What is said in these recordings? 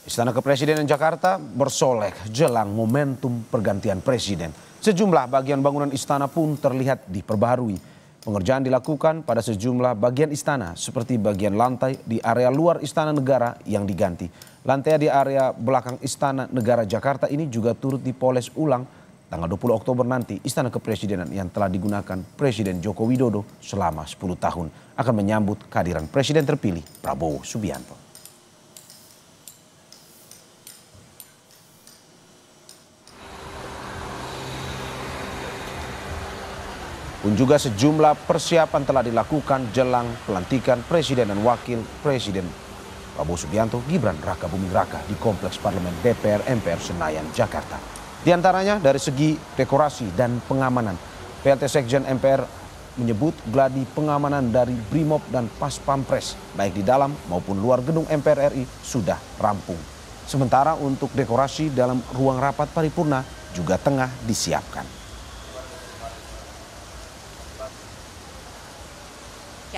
Istana Kepresidenan Jakarta bersolek jelang momentum pergantian presiden. Sejumlah bagian bangunan istana pun terlihat diperbaharui. Pengerjaan dilakukan pada sejumlah bagian istana seperti bagian lantai di area luar istana negara yang diganti. Lantai di area belakang istana negara Jakarta ini juga turut dipoles ulang tanggal 20 Oktober nanti. Istana Kepresidenan yang telah digunakan Presiden Joko Widodo selama 10 tahun akan menyambut kehadiran Presiden terpilih Prabowo Subianto. pun juga sejumlah persiapan telah dilakukan jelang pelantikan Presiden dan Wakil Presiden Prabowo Subianto Gibran Raka Buming Raka di Kompleks Parlemen DPR MPR Senayan, Jakarta. Di antaranya dari segi dekorasi dan pengamanan. PLT Sekjen MPR menyebut gladi pengamanan dari BRIMOB dan Pas Pampres baik di dalam maupun luar gedung MPR RI sudah rampung. Sementara untuk dekorasi dalam ruang rapat paripurna juga tengah disiapkan.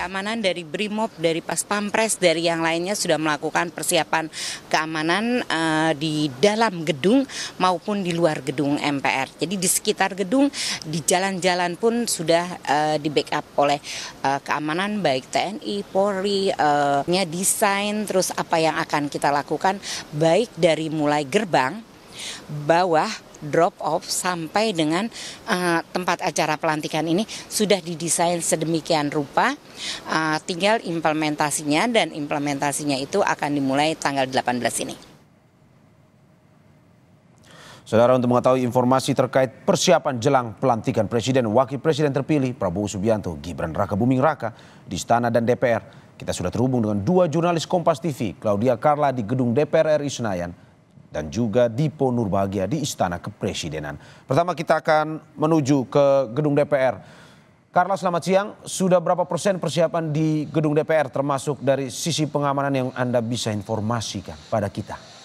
keamanan dari Brimob, dari Pas Pampres, dari yang lainnya sudah melakukan persiapan keamanan uh, di dalam gedung maupun di luar gedung MPR. Jadi di sekitar gedung, di jalan-jalan pun sudah uh, di backup oleh uh, keamanan baik TNI, Polri, uh, desain, terus apa yang akan kita lakukan baik dari mulai gerbang, bawah, drop off sampai dengan uh, tempat acara pelantikan ini sudah didesain sedemikian rupa uh, tinggal implementasinya dan implementasinya itu akan dimulai tanggal 18 ini. Saudara untuk mengetahui informasi terkait persiapan jelang pelantikan Presiden Wakil Presiden terpilih Prabowo Subianto, Gibran Raka Buming Raka di Istana dan DPR. Kita sudah terhubung dengan dua jurnalis Kompas TV, Claudia Karla di Gedung DPR RI Senayan dan juga Dipo Nurbahagia di Istana Kepresidenan. Pertama kita akan menuju ke Gedung DPR. Carla selamat siang, sudah berapa persen persiapan di Gedung DPR termasuk dari sisi pengamanan yang Anda bisa informasikan pada kita?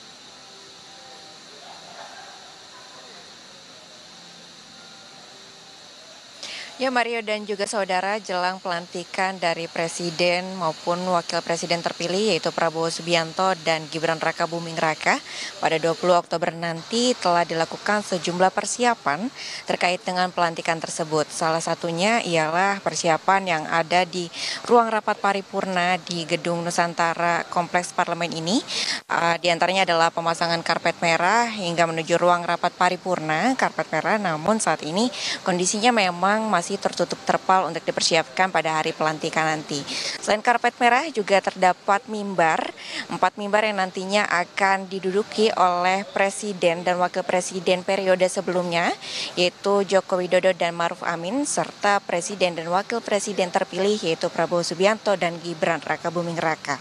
Ya Mario dan juga saudara jelang pelantikan dari presiden maupun wakil presiden terpilih yaitu Prabowo Subianto dan Gibran Raka Buming Raka pada 20 Oktober nanti telah dilakukan sejumlah persiapan terkait dengan pelantikan tersebut. Salah satunya ialah persiapan yang ada di ruang rapat paripurna di Gedung Nusantara Kompleks Parlemen ini. Ah, di antaranya adalah pemasangan karpet merah hingga menuju ruang rapat paripurna karpet merah namun saat ini kondisinya memang masih lokasi tertutup terpal untuk dipersiapkan pada hari pelantikan nanti. Selain karpet merah juga terdapat mimbar, empat mimbar yang nantinya akan diduduki oleh Presiden dan Wakil Presiden periode sebelumnya, yaitu Joko Widodo dan Maruf Amin, serta Presiden dan Wakil Presiden terpilih yaitu Prabowo Subianto dan Gibran Raka Buming Raka.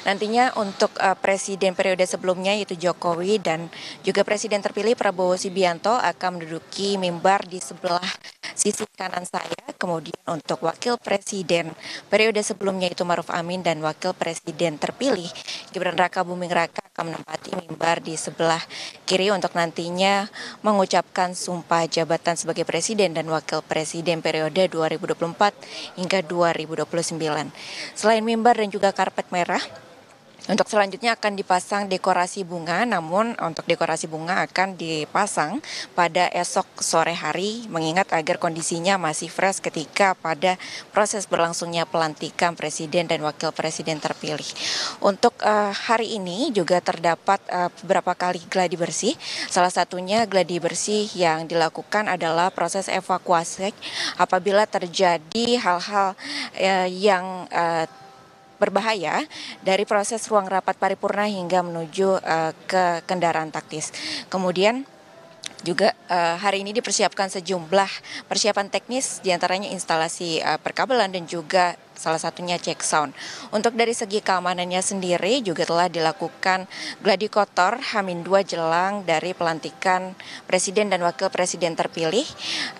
Nantinya untuk uh, presiden periode sebelumnya yaitu Jokowi dan juga presiden terpilih Prabowo Subianto akan menduduki mimbar di sebelah sisi kanan saya, kemudian untuk Wakil Presiden periode sebelumnya itu Maruf Amin dan Wakil Presiden terpilih Gibran Raka Buming Raka akan menempati mimbar di sebelah kiri untuk nantinya mengucapkan sumpah jabatan sebagai Presiden dan Wakil Presiden periode 2024 hingga 2029. Selain mimbar dan juga karpet merah, untuk selanjutnya akan dipasang dekorasi bunga, namun untuk dekorasi bunga akan dipasang pada esok sore hari mengingat agar kondisinya masih fresh ketika pada proses berlangsungnya pelantikan presiden dan wakil presiden terpilih. Untuk uh, hari ini juga terdapat uh, beberapa kali gladi bersih. Salah satunya gladi bersih yang dilakukan adalah proses evakuasi apabila terjadi hal-hal uh, yang uh, berbahaya dari proses ruang rapat paripurna hingga menuju uh, ke kendaraan taktis. Kemudian juga uh, hari ini dipersiapkan sejumlah persiapan teknis diantaranya instalasi uh, perkabelan dan juga salah satunya check sound. Untuk dari segi keamanannya sendiri juga telah dilakukan gladi kotor Hamin dua jelang dari pelantikan presiden dan wakil presiden terpilih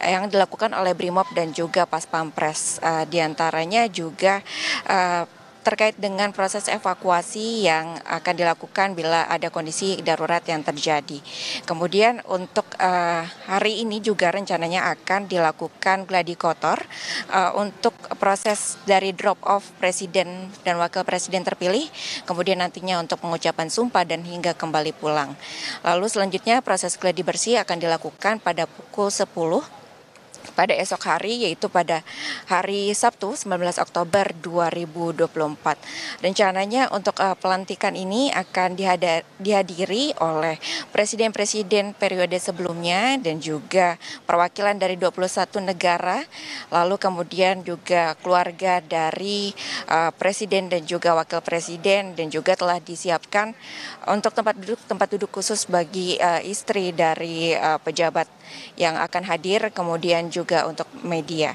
yang dilakukan oleh BRIMOB dan juga Pas Pampres. Uh, diantaranya juga uh, terkait dengan proses evakuasi yang akan dilakukan bila ada kondisi darurat yang terjadi. Kemudian untuk uh, hari ini juga rencananya akan dilakukan gladi kotor uh, untuk proses dari drop off presiden dan wakil presiden terpilih, kemudian nantinya untuk pengucapan sumpah dan hingga kembali pulang. Lalu selanjutnya proses gladi bersih akan dilakukan pada pukul 10 pada esok hari yaitu pada hari Sabtu 19 Oktober 2024. Rencananya untuk uh, pelantikan ini akan dihadir, dihadiri oleh presiden-presiden periode sebelumnya dan juga perwakilan dari 21 negara lalu kemudian juga keluarga dari uh, presiden dan juga wakil presiden dan juga telah disiapkan untuk tempat duduk tempat duduk khusus bagi uh, istri dari uh, pejabat yang akan hadir, kemudian juga untuk media.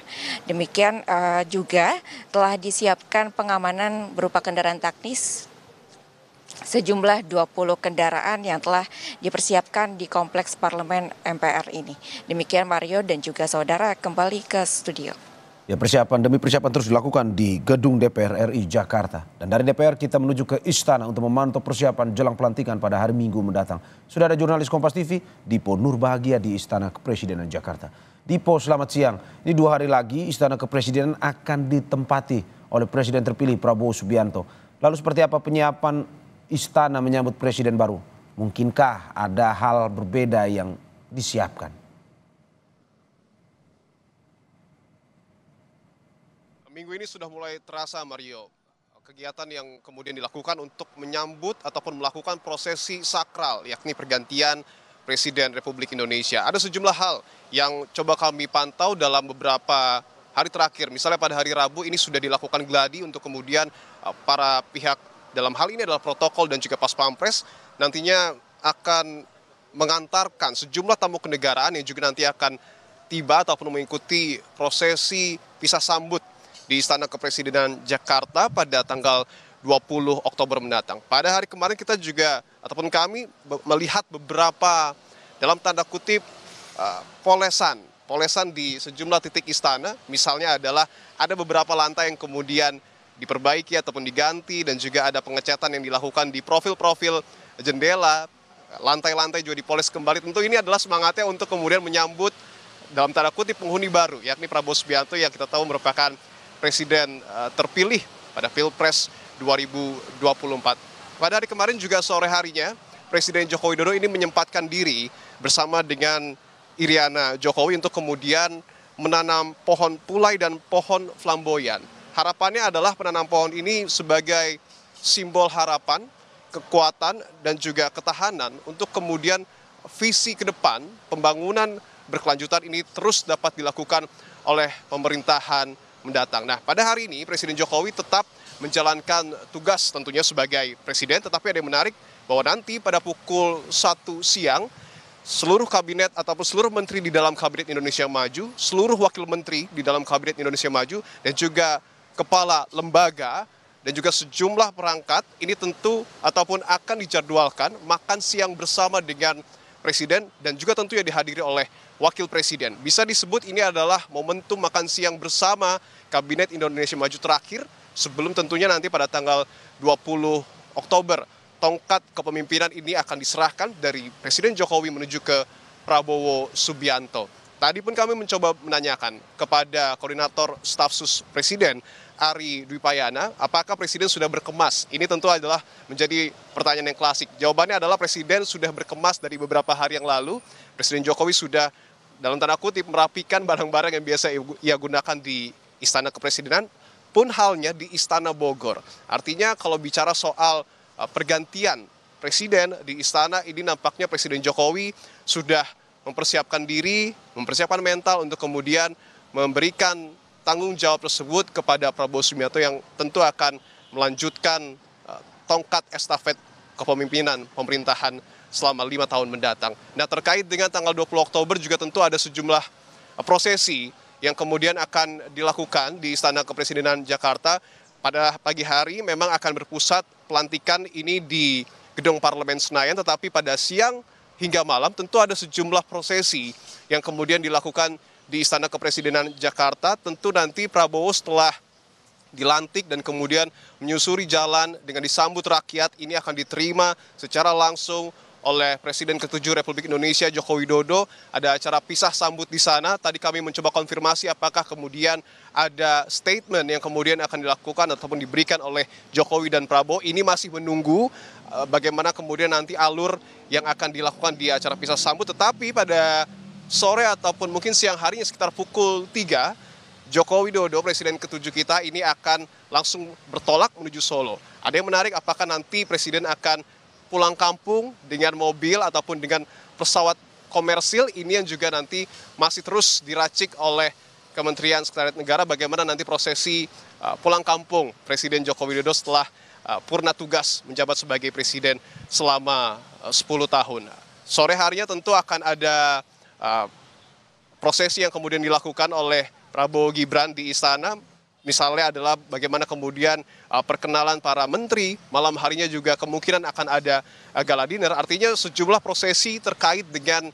Demikian uh, juga telah disiapkan pengamanan berupa kendaraan taktis sejumlah 20 kendaraan yang telah dipersiapkan di Kompleks Parlemen MPR ini. Demikian Mario dan juga saudara kembali ke studio. Ya persiapan demi persiapan terus dilakukan di gedung DPR RI Jakarta. Dan dari DPR kita menuju ke istana untuk memantau persiapan jelang pelantikan pada hari Minggu mendatang. Sudah ada jurnalis Kompas TV, Dipo Nurbahagia di Istana Kepresidenan Jakarta. Dipo selamat siang. Ini dua hari lagi Istana Kepresidenan akan ditempati oleh Presiden terpilih Prabowo Subianto. Lalu seperti apa penyiapan istana menyambut Presiden baru? Mungkinkah ada hal berbeda yang disiapkan? minggu ini sudah mulai terasa Mario kegiatan yang kemudian dilakukan untuk menyambut ataupun melakukan prosesi sakral yakni pergantian Presiden Republik Indonesia. Ada sejumlah hal yang coba kami pantau dalam beberapa hari terakhir. Misalnya pada hari Rabu ini sudah dilakukan gladi untuk kemudian uh, para pihak dalam hal ini adalah protokol dan juga pas pampres nantinya akan mengantarkan sejumlah tamu kenegaraan yang juga nanti akan tiba ataupun mengikuti prosesi pisah sambut di Istana Kepresidenan Jakarta pada tanggal 20 Oktober mendatang. Pada hari kemarin kita juga ataupun kami melihat beberapa dalam tanda kutip uh, polesan, polesan di sejumlah titik istana. Misalnya adalah ada beberapa lantai yang kemudian diperbaiki ataupun diganti dan juga ada pengecatan yang dilakukan di profil-profil jendela, lantai-lantai juga dipoles kembali. Tentu ini adalah semangatnya untuk kemudian menyambut dalam tanda kutip penghuni baru yakni Prabowo Subianto yang kita tahu merupakan presiden eh, terpilih pada Pilpres 2024. Pada hari kemarin juga sore harinya, Presiden Joko Widodo ini menyempatkan diri bersama dengan Iriana Jokowi untuk kemudian menanam pohon pulai dan pohon flamboyan. Harapannya adalah penanam pohon ini sebagai simbol harapan, kekuatan, dan juga ketahanan untuk kemudian visi ke depan pembangunan berkelanjutan ini terus dapat dilakukan oleh pemerintahan mendatang. Nah, pada hari ini Presiden Jokowi tetap menjalankan tugas tentunya sebagai presiden, tetapi ada yang menarik bahwa nanti pada pukul 1 siang seluruh kabinet ataupun seluruh menteri di dalam kabinet Indonesia Maju, seluruh wakil menteri di dalam kabinet Indonesia Maju dan juga kepala lembaga dan juga sejumlah perangkat ini tentu ataupun akan dijadwalkan makan siang bersama dengan Presiden dan juga tentunya dihadiri oleh Wakil Presiden. Bisa disebut ini adalah momentum makan siang bersama Kabinet Indonesia Maju terakhir sebelum tentunya nanti pada tanggal 20 Oktober tongkat kepemimpinan ini akan diserahkan dari Presiden Jokowi menuju ke Prabowo Subianto. Tadi pun kami mencoba menanyakan kepada koordinator staf sus Presiden Ari Dwi Payana, apakah Presiden sudah berkemas? Ini tentu adalah menjadi pertanyaan yang klasik. Jawabannya adalah Presiden sudah berkemas dari beberapa hari yang lalu. Presiden Jokowi sudah dalam tanda kutip merapikan barang-barang yang biasa ia gunakan di Istana Kepresidenan, pun halnya di Istana Bogor. Artinya kalau bicara soal uh, pergantian Presiden di Istana, ini nampaknya Presiden Jokowi sudah mempersiapkan diri, mempersiapkan mental untuk kemudian memberikan tanggung jawab tersebut kepada prabowo subianto yang tentu akan melanjutkan eh, tongkat estafet kepemimpinan pemerintahan selama lima tahun mendatang. Nah terkait dengan tanggal 20 Oktober juga tentu ada sejumlah eh, prosesi yang kemudian akan dilakukan di Istana Kepresidenan Jakarta. Pada pagi hari memang akan berpusat pelantikan ini di Gedung Parlemen Senayan, tetapi pada siang hingga malam tentu ada sejumlah prosesi yang kemudian dilakukan di Istana Kepresidenan Jakarta. Tentu nanti Prabowo setelah dilantik dan kemudian menyusuri jalan dengan disambut rakyat ini akan diterima secara langsung oleh Presiden Ketujuh Republik Indonesia Joko Widodo. Ada acara pisah sambut di sana. Tadi kami mencoba konfirmasi apakah kemudian ada statement yang kemudian akan dilakukan ataupun diberikan oleh Jokowi dan Prabowo. Ini masih menunggu eh, bagaimana kemudian nanti alur yang akan dilakukan di acara pisah sambut. Tetapi pada sore ataupun mungkin siang harinya sekitar pukul 3, Joko Widodo, Presiden ketujuh kita ini akan langsung bertolak menuju Solo. Ada yang menarik apakah nanti Presiden akan pulang kampung dengan mobil ataupun dengan pesawat komersil ini yang juga nanti masih terus diracik oleh Kementerian Sekretariat Negara bagaimana nanti prosesi uh, pulang kampung Presiden Joko Widodo setelah uh, purna tugas menjabat sebagai presiden selama uh, sepuluh 10 tahun. Sore harinya tentu akan ada Ah, prosesi yang kemudian dilakukan oleh Prabowo Gibran di istana misalnya adalah bagaimana kemudian ah, perkenalan para menteri malam harinya juga kemungkinan akan ada ah, gala dinner artinya sejumlah prosesi terkait dengan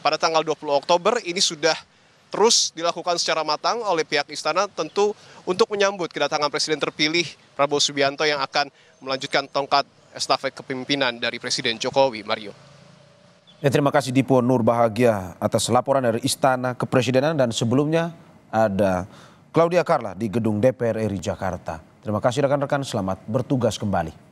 pada tanggal 20 Oktober ini sudah terus dilakukan secara matang oleh pihak istana tentu untuk menyambut kedatangan presiden terpilih Prabowo Subianto yang akan melanjutkan tongkat estafet kepemimpinan dari Presiden Jokowi Mario Ya, terima kasih Dipo Nur Bahagia atas laporan dari Istana Kepresidenan dan sebelumnya ada Claudia Carla di Gedung DPR RI Jakarta. Terima kasih rekan-rekan, selamat bertugas kembali.